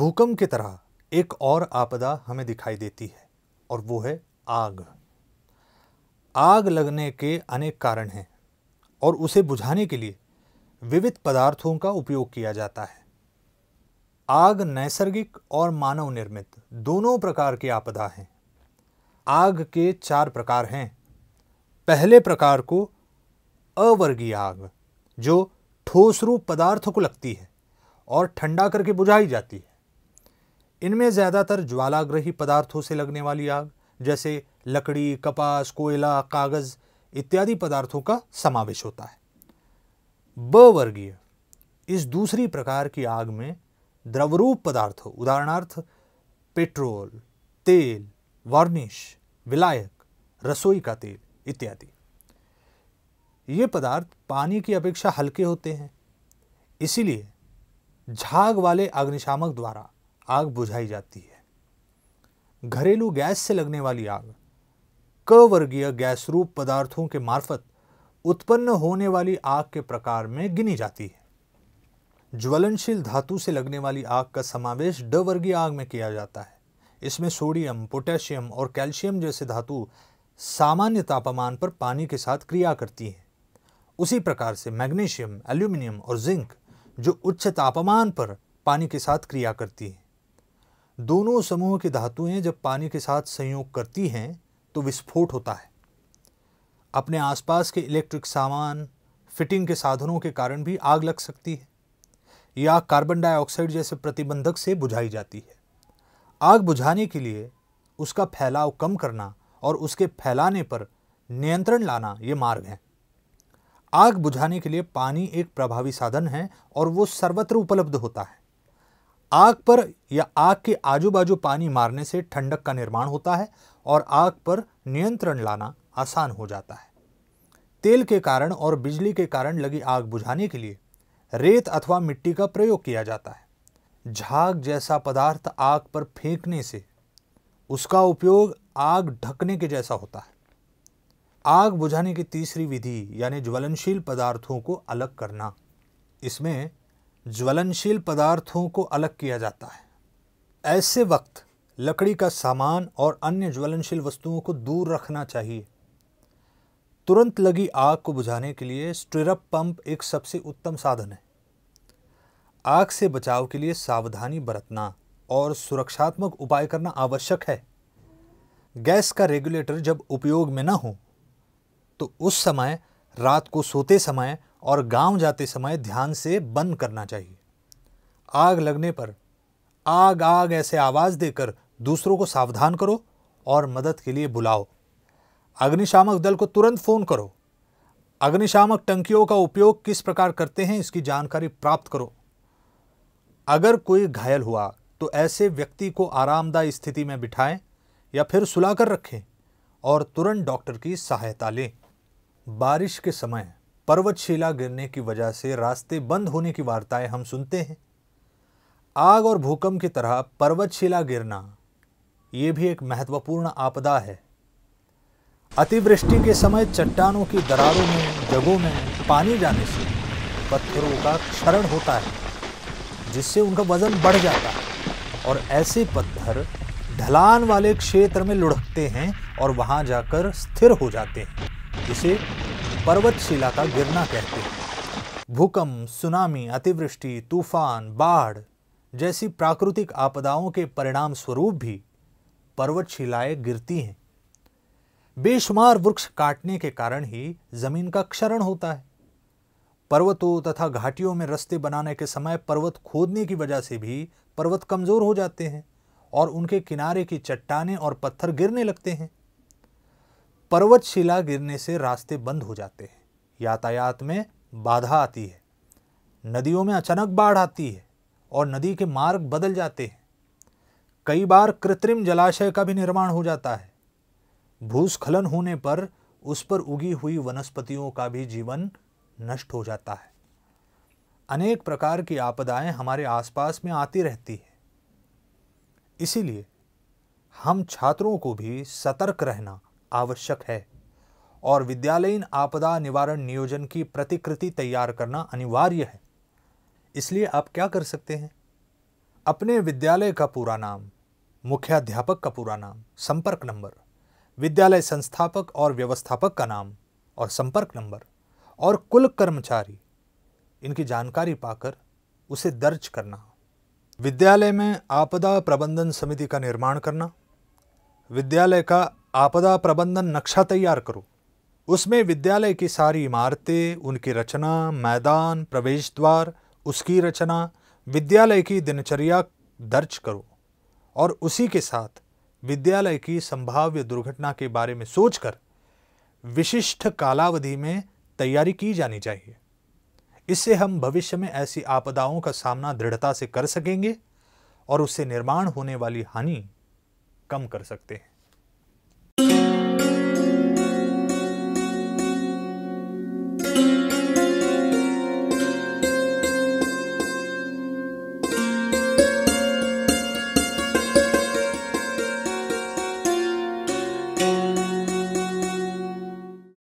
भूकंप की तरह एक और आपदा हमें दिखाई देती है और वो है आग आग लगने के अनेक कारण हैं और उसे बुझाने के लिए विविध पदार्थों का उपयोग किया जाता है आग नैसर्गिक और मानव निर्मित दोनों प्रकार की आपदा हैं आग के चार प्रकार हैं पहले प्रकार को अवर्गीय आग जो ठोस रूप पदार्थ को लगती है और ठंडा करके बुझाई जाती है इनमें ज़्यादातर ज्वालाग्रही पदार्थों से लगने वाली आग जैसे लकड़ी कपास कोयला कागज़ इत्यादि पदार्थों का समावेश होता है ब वर्गीय इस दूसरी प्रकार की आग में द्रवरूप पदार्थ उदाहरणार्थ पेट्रोल तेल वार्निश विलायक रसोई का तेल इत्यादि ये पदार्थ पानी की अपेक्षा हल्के होते हैं इसीलिए झाग वाले अग्निशामक द्वारा आग बुझाई जाती है घरेलू गैस से लगने वाली आग क वर्गीय गैस रूप पदार्थों के मार्फत उत्पन्न होने वाली आग के प्रकार में गिनी जाती है ज्वलनशील धातु से लगने वाली आग का समावेश ड वर्गीय आग में किया जाता है इसमें सोडियम पोटेशियम और कैल्शियम जैसे धातु सामान्य तापमान पर पानी के साथ क्रिया करती हैं उसी प्रकार से मैग्नीशियम एल्यूमिनियम और जिंक जो उच्च तापमान पर पानी के साथ क्रिया करती हैं दोनों समूह की धातुएं जब पानी के साथ संयोग करती हैं तो विस्फोट होता है अपने आसपास के इलेक्ट्रिक सामान फिटिंग के साधनों के कारण भी आग लग सकती है यह आग कार्बन डाइऑक्साइड जैसे प्रतिबंधक से बुझाई जाती है आग बुझाने के लिए उसका फैलाव कम करना और उसके फैलाने पर नियंत्रण लाना ये मार्ग है आग बुझाने के लिए पानी एक प्रभावी साधन है और वो सर्वत्र उपलब्ध होता है आग पर या आग के आजू बाजू पानी मारने से ठंडक का निर्माण होता है और आग पर नियंत्रण लाना आसान हो जाता है तेल के कारण और बिजली के कारण लगी आग बुझाने के लिए रेत अथवा मिट्टी का प्रयोग किया जाता है झाग जैसा पदार्थ आग पर फेंकने से उसका उपयोग आग ढकने के जैसा होता है आग बुझाने की तीसरी विधि यानी ज्वलनशील पदार्थों को अलग करना इसमें ज्वलनशील पदार्थों को अलग किया जाता है ऐसे वक्त लकड़ी का सामान और अन्य ज्वलनशील वस्तुओं को दूर रखना चाहिए तुरंत लगी आग को बुझाने के लिए स्ट्रिरप पंप एक सबसे उत्तम साधन है आग से बचाव के लिए सावधानी बरतना और सुरक्षात्मक उपाय करना आवश्यक है गैस का रेगुलेटर जब उपयोग में न हो तो उस समय रात को सोते समय और गांव जाते समय ध्यान से बंद करना चाहिए आग लगने पर आग आग ऐसे आवाज़ देकर दूसरों को सावधान करो और मदद के लिए बुलाओ अग्निशामक दल को तुरंत फ़ोन करो अग्निशामक टंकियों का उपयोग किस प्रकार करते हैं इसकी जानकारी प्राप्त करो अगर कोई घायल हुआ तो ऐसे व्यक्ति को आरामदायक स्थिति में बिठाएं या फिर सुलाकर रखें और तुरंत डॉक्टर की सहायता लें बारिश के समय पर्वत शिला गिरने की वजह से रास्ते बंद होने की वार्ताएं हम सुनते हैं आग और भूकंप की तरह पर्वत शिला गिरना ये भी एक महत्वपूर्ण आपदा है अतिवृष्टि के समय चट्टानों की दरारों में जगों में पानी जाने से पत्थरों का क्षरण होता है जिससे उनका वजन बढ़ जाता है और ऐसे पत्थर ढलान वाले क्षेत्र में लुढ़कते हैं और वहां जाकर स्थिर हो जाते हैं जिसे पर्वत शिला का गिरना कहते हैं भूकंप सुनामी अतिवृष्टि तूफान बाढ़ जैसी प्राकृतिक आपदाओं के परिणाम स्वरूप भी पर्वत शिलाएं गिरती हैं बेशुमार वृक्ष काटने के कारण ही जमीन का क्षरण होता है पर्वतों तथा घाटियों में रास्ते बनाने के समय पर्वत खोदने की वजह से भी पर्वत कमज़ोर हो जाते हैं और उनके किनारे की चट्टाने और पत्थर गिरने लगते हैं पर्वत शिला गिरने से रास्ते बंद हो जाते हैं यातायात में बाधा आती है नदियों में अचानक बाढ़ आती है और नदी के मार्ग बदल जाते हैं कई बार कृत्रिम जलाशय का भी निर्माण हो जाता है भूस्खलन होने पर उस पर उगी हुई वनस्पतियों का भी जीवन नष्ट हो जाता है अनेक प्रकार की आपदाएं हमारे आसपास में आती रहती है इसीलिए हम छात्रों को भी सतर्क रहना आवश्यक है और विद्यालयीन आपदा निवारण नियोजन की प्रतिकृति तैयार करना अनिवार्य है इसलिए आप क्या कर सकते हैं अपने विद्यालय का पूरा नाम मुख्याध्यापक का पूरा नाम संपर्क नंबर विद्यालय संस्थापक और व्यवस्थापक का नाम और संपर्क नंबर और कुल कर्मचारी इनकी जानकारी पाकर उसे दर्ज करना विद्यालय में आपदा प्रबंधन समिति का निर्माण करना विद्यालय का आपदा प्रबंधन नक्शा तैयार करो उसमें विद्यालय की सारी इमारतें उनकी रचना मैदान प्रवेश द्वार उसकी रचना विद्यालय की दिनचर्या दर्ज करो और उसी के साथ विद्यालय की संभाव्य दुर्घटना के बारे में सोचकर विशिष्ट कालावधि में तैयारी की जानी चाहिए इससे हम भविष्य में ऐसी आपदाओं का सामना दृढ़ता से कर सकेंगे और उससे निर्माण होने वाली हानि कम कर सकते हैं